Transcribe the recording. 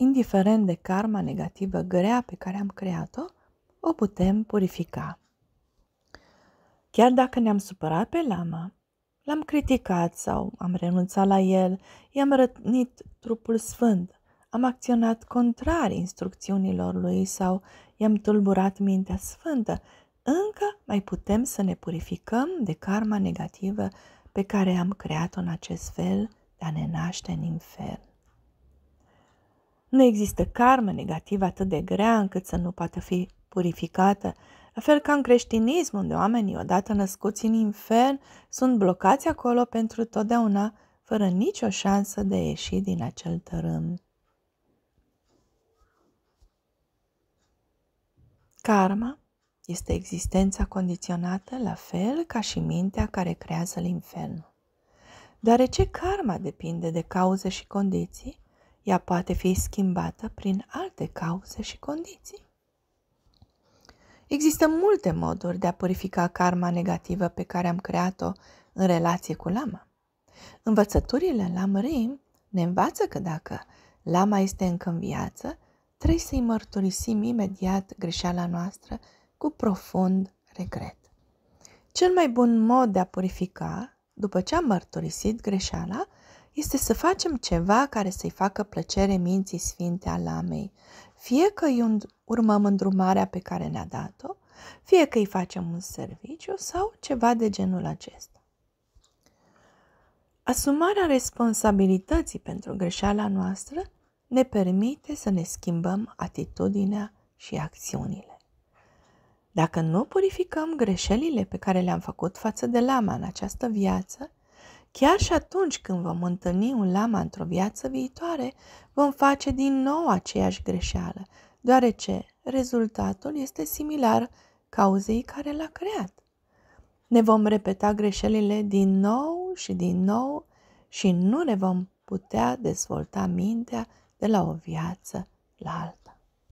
indiferent de karma negativă grea pe care am creat-o, o putem purifica. Chiar dacă ne-am supărat pe lama, l-am criticat sau am renunțat la el, i-am rătnit trupul sfânt, am acționat contrar instrucțiunilor lui sau i-am tulburat mintea sfântă, încă mai putem să ne purificăm de karma negativă pe care am creat-o în acest fel de a ne naște în infern. Nu există karmă negativă atât de grea încât să nu poată fi purificată, la fel ca în creștinism, unde oamenii odată născuți în infern sunt blocați acolo pentru totdeauna, fără nicio șansă de a ieși din acel tărâm. Karma este existența condiționată la fel ca și mintea care creează infernul. Deoarece karma depinde de cauze și condiții, ea poate fi schimbată prin alte cauze și condiții. Există multe moduri de a purifica karma negativă pe care am creat-o în relație cu lama. Învățăturile lamărim ne învață că dacă lama este încă în viață, trebuie să-i mărturisim imediat greșeala noastră cu profund regret. Cel mai bun mod de a purifica, după ce am mărturisit greșeala, este să facem ceva care să-i facă plăcere minții sfinte a lamei, fie că îi urmăm îndrumarea pe care ne-a dat-o, fie că îi facem un serviciu sau ceva de genul acesta. Asumarea responsabilității pentru greșeala noastră ne permite să ne schimbăm atitudinea și acțiunile. Dacă nu purificăm greșelile pe care le-am făcut față de lama în această viață, Chiar și atunci când vom întâlni un lama într-o viață viitoare, vom face din nou aceeași greșeală, deoarece rezultatul este similar cauzei care l-a creat. Ne vom repeta greșelile din nou și din nou și nu ne vom putea dezvolta mintea de la o viață la alta.